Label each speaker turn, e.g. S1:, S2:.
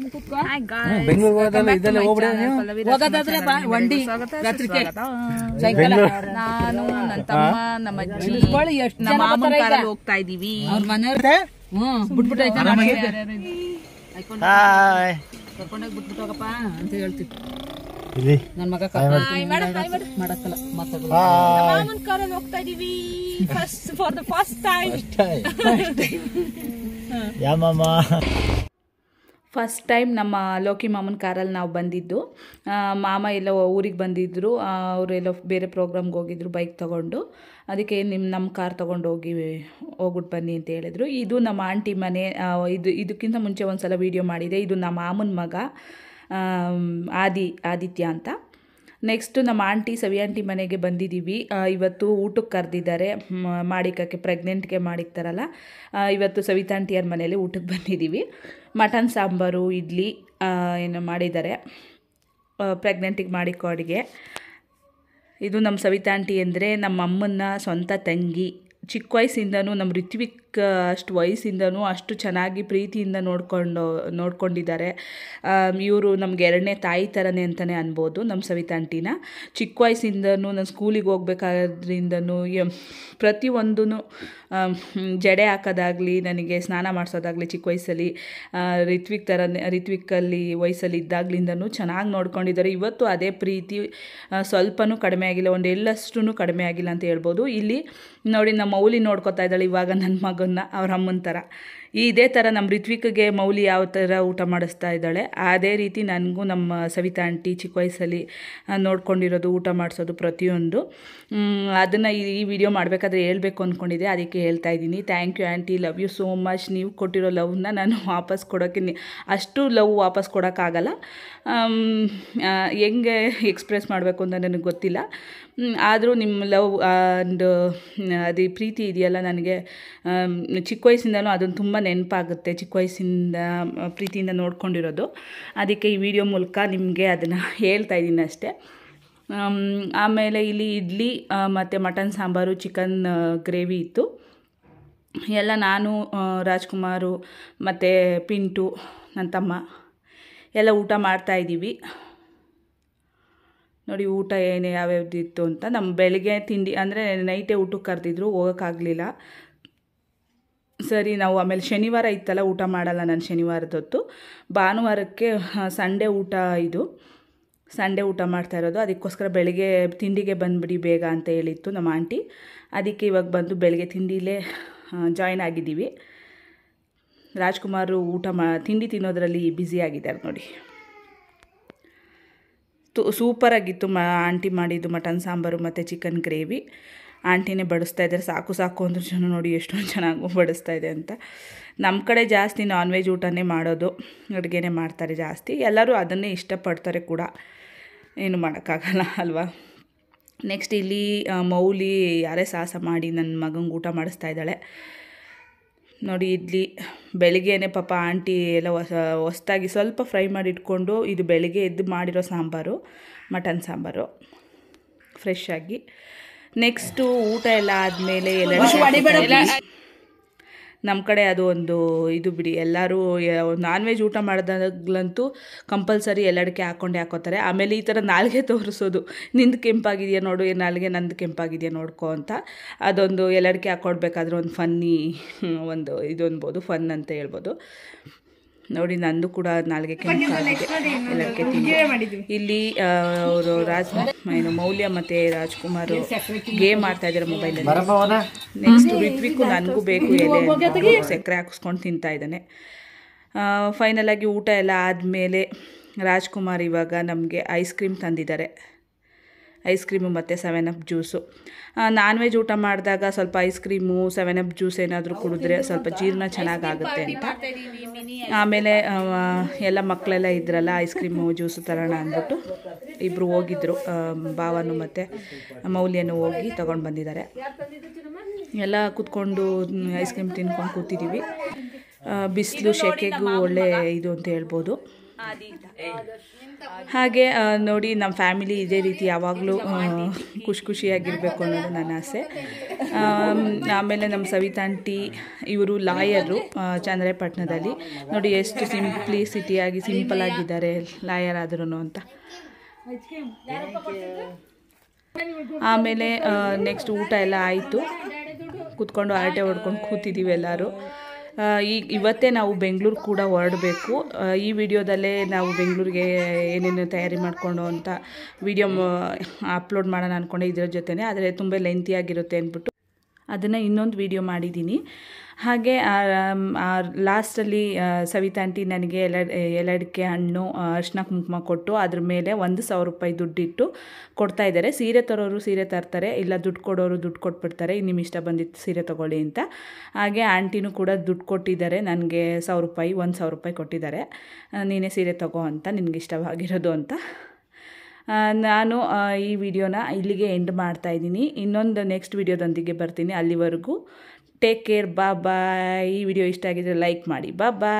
S1: ನಾನು ನನ್ನ ತಮ್ಮ ನಮ್ಮ ಅಜ್ಜಿ ನಮ್ಮ ಮಾಮನ ಕಾರಲ್ಲಿ ಹೋಗ್ತಾ ಇದೀವಿ ಬಿಟ್ಬಿಟ್ಟು ಹೋಗಪ್ಪ ಅಂತ ಹೇಳ್ತೀವಿ ನನ್ನ ಮಗ ಮಾಡಕ್ಕಲ್ಲ ಹೋಗ್ತಾ ಇದೀವಿ first for the first time first time ನಮ್ಮ ಲೋಕಿ ಮಾಮನ ಕಾರಲ್ಲಿ ನಾವು ಬಂದಿದ್ದು ಮಾಮ ಎಲ್ಲ ಊರಿಗೆ ಬಂದಿದ್ದರು ಅವರೆಲ್ಲ ಬೇರೆ ಪ್ರೋಗ್ರಾಮ್ಗೆ ಹೋಗಿದ್ರು ಬೈಕ್ ತೊಗೊಂಡು ಅದಕ್ಕೆ ನಿಮ್ಮ ನಮ್ಮ ಕಾರ್ ತೊಗೊಂಡು ಹೋಗಿ ಹೋಗ್ಬಿಟ್ಟು ಬನ್ನಿ ಅಂತ ಹೇಳಿದ್ರು ಇದು ನಮ್ಮ ಆಂಟಿ ಮನೆ ಇದು ಇದಕ್ಕಿಂತ ಮುಂಚೆ ಒಂದು ಸಲ ವೀಡಿಯೋ ಮಾಡಿದೆ ಇದು ನಮ್ಮ ಮಾಮನ ಮಗ ಆದಿ ಆದಿತ್ಯ ಅಂತ ನೆಕ್ಸ್ಟು ನಮ್ಮ ಆಂಟಿ ಸವಿ ಆಂಟಿ ಮನೆಗೆ ಬಂದಿದ್ದೀವಿ ಇವತ್ತು ಊಟಕ್ಕೆ ಕರೆದಿದ್ದಾರೆ ಮಾಡಿಕಕ್ಕೆ ಪ್ರೆಗ್ನೆಂಟ್ಗೆ ಮಾಡಿಕ್ತಾರಲ್ಲ ಇವತ್ತು ಸವಿತಾ ಆಂಟಿಯರ ಮನೆಯಲ್ಲಿ ಊಟಕ್ಕೆ ಬಂದಿದ್ದೀವಿ ಮಟನ್ ಸಾಂಬಾರು ಇಡ್ಲಿ ಏನು ಮಾಡಿದ್ದಾರೆ ಪ್ರೆಗ್ನೆಂಟಿಗೆ ಮಾಡಿಕೋ ಅಡುಗೆ ಇದು ನಮ್ಮ ಸವಿತಾಂಟಿ ಆಂಟಿ ಅಂದರೆ ನಮ್ಮ ಅಮ್ಮನ ಸ್ವಂತ ತಂಗಿ ಚಿಕ್ಕ ವಯಸ್ಸಿಂದನೂ ನಮ್ಮ ಋತ್ವಿಕ್ ಚಿಕ್ಕ ಅಷ್ಟು ವಯಸ್ಸಿಂದನೂ ಅಷ್ಟು ಚೆನ್ನಾಗಿ ಪ್ರೀತಿಯಿಂದ ನೋಡ್ಕೊಂಡು ನೋಡ್ಕೊಂಡಿದ್ದಾರೆ ಇವರು ನಮ್ಗೆ ಎರಡನೇ ತಾಯಿ ಥರನೇ ಅಂತಲೇ ಅನ್ಬೋದು ನಮ್ಮ ಸವಿತಾ ಆಂಟಿನ ಚಿಕ್ಕ ವಯಸ್ಸಿಂದನೂ ನಾನು ಸ್ಕೂಲಿಗೆ ಹೋಗ್ಬೇಕಾದ್ರಿಂದನೂ ಪ್ರತಿಯೊಂದೂ ಜಡೆ ಹಾಕೋದಾಗಲಿ ನನಗೆ ಸ್ನಾನ ಮಾಡಿಸೋದಾಗಲಿ ಚಿಕ್ಕ ವಯಸ್ಸಲ್ಲಿ ರಿತ್ವಿಕ್ ಥರನೇ ಋತ್ವಿಕ್ಕಲ್ಲಿ ವಯಸ್ಸಲ್ಲಿ ಇದ್ದಾಗ್ಲಿಂದನೂ ಚೆನ್ನಾಗಿ ನೋಡ್ಕೊಂಡಿದ್ದಾರೆ ಇವತ್ತು ಅದೇ ಪ್ರೀತಿ ಸ್ವಲ್ಪನೂ ಕಡಿಮೆ ಆಗಿಲ್ಲ ಒಂದು ಎಲ್ಲಷ್ಟು ಕಡಿಮೆ ಆಗಿಲ್ಲ ಅಂತ ಹೇಳ್ಬೋದು ಇಲ್ಲಿ ನೋಡಿ ನಮ್ಮ ಮೌಲಿ ನೋಡ್ಕೊತಾ ಇದ್ದಾಳೆ ಇವಾಗ ನನ್ನ ಮಗ ಮಗನ್ನ ಅವ್ರ ಅಮ್ಮನ ಥರ ಈ ಇದೇ ಥರ ನಮ್ಮ ರಿತ್ವಿಕ್ಗೆ ಮೌಲಿ ಯಾವ ಥರ ಊಟ ಮಾಡಿಸ್ತಾ ಇದ್ದಾಳೆ ಅದೇ ರೀತಿ ನನಗೂ ನಮ್ಮ ಸವಿತಾ ಆಂಟಿ ಚಿಕ್ಕ ವಯಸ್ಸಲ್ಲಿ ನೋಡ್ಕೊಂಡಿರೋದು ಊಟ ಮಾಡಿಸೋದು ಪ್ರತಿಯೊಂದು ಅದನ್ನು ಈ ವಿಡಿಯೋ ಮಾಡಬೇಕಾದ್ರೆ ಹೇಳ್ಬೇಕು ಅಂದ್ಕೊಂಡಿದ್ದೆ ಅದಕ್ಕೆ ಹೇಳ್ತಾ ಇದ್ದೀನಿ thank you aunty love you so much ನೀವು ಕೊಟ್ಟಿರೋ ಲವ್ನ ನಾನು ವಾಪಸ್ ಕೊಡೋಕ್ಕೆ ಅಷ್ಟು ಲವ್ ವಾಪಸ್ ಕೊಡೋಕ್ಕಾಗಲ್ಲ ಹೆಂಗೆ ಎಕ್ಸ್ಪ್ರೆಸ್ ಮಾಡಬೇಕು ಅಂತ ನನಗೆ ಗೊತ್ತಿಲ್ಲ ಆದರೂ ನಿಮ್ಮ ಲವ್ ಆ್ಯಂಡ್ ಅದು ಪ್ರೀತಿ ಇದೆಯಲ್ಲ ನನಗೆ ಚಿಕ್ಕ ವಯಸ್ಸಿಂದಲೂ ಅದನ್ನು ತುಂಬ ನೆನಪಾಗುತ್ತೆ ಚಿಕ್ಕ ವಯಸ್ಸಿಂದ ಪ್ರೀತಿಯಿಂದ ನೋಡ್ಕೊಂಡಿರೋದು ಅದಕ್ಕೆ ಈ ವಿಡಿಯೋ ಮೂಲಕ ನಿಮಗೆ ಅದನ್ನು ಹೇಳ್ತಾ ಇದ್ದೀನಿ ಅಷ್ಟೇ ಆಮೇಲೆ ಇಲ್ಲಿ ಇಡ್ಲಿ ಮತ್ತು ಮಟನ್ ಸಾಂಬಾರು ಚಿಕನ್ ಗ್ರೇವಿ ಇತ್ತು ಎಲ್ಲ ನಾನು ರಾಜ್ಕುಮಾರು ಮತ್ತು ಪಿಂಟು ನನ್ನ ತಮ್ಮ ಎಲ್ಲ ಊಟ ಮಾಡ್ತಾಯಿದ್ದೀವಿ ನೋಡಿ ಊಟ ಏನು ಇತ್ತು ಅಂತ ನಮ್ಮ ಬೆಳಗ್ಗೆ ತಿಂಡಿ ಅಂದರೆ ನೈಟೇ ಊಟಕ್ಕೆ ಕರೆದಿದ್ರು ಹೋಗೋಕ್ಕಾಗಲಿಲ್ಲ ಸರಿ ನಾವು ಆಮೇಲೆ ಶನಿವಾರ ಇತ್ತಲ್ಲ ಊಟ ಮಾಡಲ್ಲ ನಾನು ಶನಿವಾರದೊತ್ತು ಭಾನುವಾರಕ್ಕೆ ಸಂಡೇ ಊಟ ಇದು ಸಂಡೇ ಊಟ ಮಾಡ್ತಾ ಇರೋದು ಅದಕ್ಕೋಸ್ಕರ ಬೆಳಗ್ಗೆ ತಿಂಡಿಗೆ ಬಂದುಬಿಡಿ ಬೇಗ ಅಂತ ಹೇಳಿತ್ತು ನಮ್ಮ ಆಂಟಿ ಅದಕ್ಕೆ ಇವಾಗ ಬಂದು ಬೆಳಗ್ಗೆ ತಿಂಡಿಲೇ ಜಾಯ್ನ್ ಆಗಿದ್ದೀವಿ ರಾಜ್ಕುಮಾರು ಊಟ ಮಾ ತಿಂಡಿ ತಿನ್ನೋದರಲ್ಲಿ ಆಗಿದ್ದಾರೆ ನೋಡಿ ತು ಸೂಪರಾಗಿತ್ತು ಮ ಆಂಟಿ ಮಾಡಿದ್ದು ಮಟನ್ ಸಾಂಬಾರು ಮತ್ತು ಚಿಕನ್ ಗ್ರೇವಿ ಆಂಟಿನೇ ಬಡಿಸ್ತಾ ಇದ್ದಾರೆ ಸಾಕು ಸಾಕು ಅಂದ್ರೂ ಜನ ನೋಡಿ ಎಷ್ಟೊಂದು ಚೆನ್ನಾಗಿ ಬಡಿಸ್ತಾ ಇದೆ ಅಂತ ನಮ್ಮ ಕಡೆ ಜಾಸ್ತಿ ನಾನ್ ವೆಜ್ ಊಟನೇ ಮಾಡೋದು ಅಡುಗೆನೇ ಮಾಡ್ತಾರೆ ಜಾಸ್ತಿ ಎಲ್ಲರೂ ಅದನ್ನೇ ಇಷ್ಟಪಡ್ತಾರೆ ಕೂಡ ಏನು ಮಾಡೋಕ್ಕಾಗಲ್ಲ ಅಲ್ವಾ ನೆಕ್ಸ್ಟ್ ಇಲ್ಲಿ ಮೌಲಿ ಯಾರೇ ಸಾಹಸ ಮಾಡಿ ನನ್ನ ಮಗಂಗೆ ಊಟ ಮಾಡಿಸ್ತಾ ಇದ್ದಾಳೆ ನೋಡಿ ಇಡ್ಲಿ ಬೆಳಿಗ್ಗೆನೇ ಪಾಪ ಆಂಟಿ ಎಲ್ಲ ಹೊಸ ಹೊಸ್ದಾಗಿ ಸ್ವಲ್ಪ ಫ್ರೈ ಮಾಡಿ ಇಟ್ಕೊಂಡು ಇದು ಬೆಳಿಗ್ಗೆ ಎದ್ದು ಮಾಡಿರೋ ಸಾಂಬಾರು ಮಟನ್ ಸಾಂಬಾರು ಫ್ರೆಶ್ ಆಗಿ ನೆಕ್ಸ್ಟು ಊಟ ಎಲ್ಲ ಆದಮೇಲೆ ಎಲ್ಲ ನಮ್ಮ ಕಡೆ ಅದು ಒಂದು ಇದು ಬಿಡಿ ಎಲ್ಲರೂ ನಾನ್ ವೆಜ್ ಊಟ ಮಾಡಿದಾಗ್ಲಂತೂ ಕಂಪಲ್ಸರಿ ಎಲ್ಲಡಕ್ಕೆ ಹಾಕ್ಕೊಂಡೆ ಹಾಕೋತಾರೆ ಆಮೇಲೆ ಈ ಥರ ನಾಲ್ಗೆ ತೋರಿಸೋದು ನಿಂದು ಕೆಂಪಾಗಿದೆಯಾ ನೋಡು ಏನು ನಾಲ್ಗೆ ನಂದು ಕೆಂಪಾಗಿದೆಯಾ ನೋಡ್ಕೊ ಅಂತ ಅದೊಂದು ಎಲ್ಲಡಕ್ಕೆ ಹಾಕ್ಕೊಡ್ಬೇಕಾದ್ರೆ ಒಂದು ಫನ್ನಿ ಒಂದು ಇದು ಅನ್ಬೋದು ಫನ್ ಅಂತ ಹೇಳ್ಬೋದು ನೋಡಿ ನಂದು ಕೂಡ ನಾಲ್ಗೆ ಇಲ್ಲಿ ಅವರು ರಾಜ್ ಏನು ಮೌಲ್ಯ ಮತ್ತೆ ರಾಜ್ಕುಮಾರ್ ಗೇಮ್ ಆಡ್ತಾ ಇದಾರೆ ಮೊಬೈಲ್ ನೆಕ್ಸ್ಟ್ ವಿಕ್ ನನಗೂ ಬೇಕು ಎಲೆ ಸಕ್ಕರೆ ಹಾಕಿಸ್ಕೊಂಡು ತಿಂತಾ ಇದ್ದಾನೆ ಫೈನಲ್ ಆಗಿ ಊಟ ಎಲ್ಲ ಆದ್ಮೇಲೆ ರಾಜ್ಕುಮಾರ್ ಇವಾಗ ನಮಗೆ ಐಸ್ ಕ್ರೀಮ್ ತಂದಿದ್ದಾರೆ ಐಸ್ ಕ್ರೀಮು ಮತ್ತು seven up juice non veg ಊಟ ಮಾಡಿದಾಗ ಸ್ವಲ್ಪ ice cream seven up juice ಏನಾದರೂ ಕುಡಿದ್ರೆ ಸ್ವಲ್ಪ ಜೀರ್ಣ ಚೆನ್ನಾಗಾಗುತ್ತೆ ಅಂತ ಆಮೇಲೆ ಎಲ್ಲ ಮಕ್ಕಳೆಲ್ಲ ಇದ್ರಲ್ಲ ಐಸ್ ಕ್ರೀಮು ಜ್ಯೂಸು ತರೋಣ ಅಂದ್ಬಿಟ್ಟು ಇಬ್ಬರು ಹೋಗಿದ್ರು ಭಾವನು ಮತ್ತು ಮೌಲ್ಯನು ಹೋಗಿ ತೊಗೊಂಡು ಬಂದಿದ್ದಾರೆ ಎಲ್ಲ ಕೂತ್ಕೊಂಡು ಐಸ್ ಕ್ರೀಮ್ ತಿನ್ಕೊಂಡು ಕೂತಿದ್ದೀವಿ ಬಿಸಿಲು ಶೆಕೆಗೂ ಒಳ್ಳೆ ಇದು ಅಂತ ಹೇಳ್ಬೋದು ಹಾಗೆ ನೋಡಿ ನಮ್ಮ ಫ್ಯಾಮಿಲಿ ಇದೇ ರೀತಿ ಯಾವಾಗಲೂ ಖುಷಿ ಖುಷಿಯಾಗಿರಬೇಕು ಅನ್ನೋದು ನನ್ನ ಆಸೆ ಆಮೇಲೆ ನಮ್ಮ ಸವಿತಾಂಟಿ ಇವರು ಲಾಯರು ಚಂದ್ರಾಯಪಟ್ಟಣದಲ್ಲಿ ನೋಡಿ ಎಷ್ಟು ಸಿಂಪ್ಲಿ ಸಿಟಿಯಾಗಿ ಸಿಂಪಲ್ ಆಗಿದ್ದಾರೆ ಲಾಯರ್ ಆದ್ರೂ ಅಂತ ಆಮೇಲೆ ನೆಕ್ಸ್ಟ್ ಊಟ ಎಲ್ಲ ಆಯಿತು ಕೂತ್ಕೊಂಡು ಆರಟೆ ಹೊಡ್ಕೊಂಡು ಕೂತಿದ್ದೀವಿ ಎಲ್ಲರೂ ಈ ಇವತ್ತೇ ನಾವು ಬೆಂಗಳೂರು ಕೂಡ ಹೊರಡಬೇಕು ಈ ವಿಡಿಯೋದಲ್ಲೇ ನಾವು ಬೆಂಗಳೂರಿಗೆ ಏನೇನು ತಯಾರಿ ಮಾಡಿಕೊಂಡು ಅಂತ ವಿಡಿಯೋ ಅಪ್ಲೋಡ್ ಮಾಡೋಣ ಅಂದ್ಕೊಂಡೆ ಇದರ ಜೊತೆನೇ ಆದರೆ ತುಂಬ ಲೆಂತಿಯಾಗಿರುತ್ತೆ ಅಂದ್ಬಿಟ್ಟು ಅದನ್ನು ಇನ್ನೊಂದು ವಿಡಿಯೋ ಮಾಡಿದ್ದೀನಿ ಹಾಗೆ ಲಾಸ್ಟಲ್ಲಿ ಸವಿತಾ ಆಂಟಿ ನನಗೆ ಎಲೆ ಎಲಡಿಕೆ ಹಣ್ಣು ಅರ್ಶಿನ ಕುಂಕುಮ ಕೊಟ್ಟು ಅದ್ರ ಮೇಲೆ ಒಂದು ಸಾವಿರ ರೂಪಾಯಿ ದುಡ್ಡಿಟ್ಟು ಕೊಡ್ತಾ ಇದ್ದಾರೆ ಸೀರೆ ತರೋರು ಸೀರೆ ತರ್ತಾರೆ ಇಲ್ಲ ದುಡ್ಡು ಕೊಡೋರು ದುಡ್ಡು ಕೊಟ್ಬಿಡ್ತಾರೆ ನಿಮ್ಮ ಇಷ್ಟ ಬಂದಿತ್ತು ಸೀರೆ ತೊಗೊಳ್ಳಿ ಅಂತ ಹಾಗೆ ಆಂಟಿನೂ ಕೂಡ ದುಡ್ಡು ಕೊಟ್ಟಿದ್ದಾರೆ ನನಗೆ ಸಾವಿರ ರೂಪಾಯಿ ಒಂದು ಸಾವಿರ ರೂಪಾಯಿ ಕೊಟ್ಟಿದ್ದಾರೆ ನೀನೇ ಸೀರೆ ತಗೋ ಅಂತ ನಿನಗೆ ಇಷ್ಟವಾಗಿರೋದು ಅಂತ ನಾನು ಈ ವಿಡಿಯೋನ ಇಲ್ಲಿಗೆ ಎಂಡ್ ಮಾಡ್ತಾ ಇದ್ದೀನಿ ಇನ್ನೊಂದು ನೆಕ್ಸ್ಟ್ ವಿಡಿಯೋದೊಂದಿಗೆ ಬರ್ತೀನಿ ಅಲ್ಲಿವರೆಗೂ ಟೇಕ್ ಕೇರ್ ಬಾ ಬಾಯ್ ಈ ವಿಡಿಯೋ ಇಷ್ಟ ಆಗಿದರೆ ಲೈಕ್ ಮಾಡಿ ಬಾ ಬಾಯ್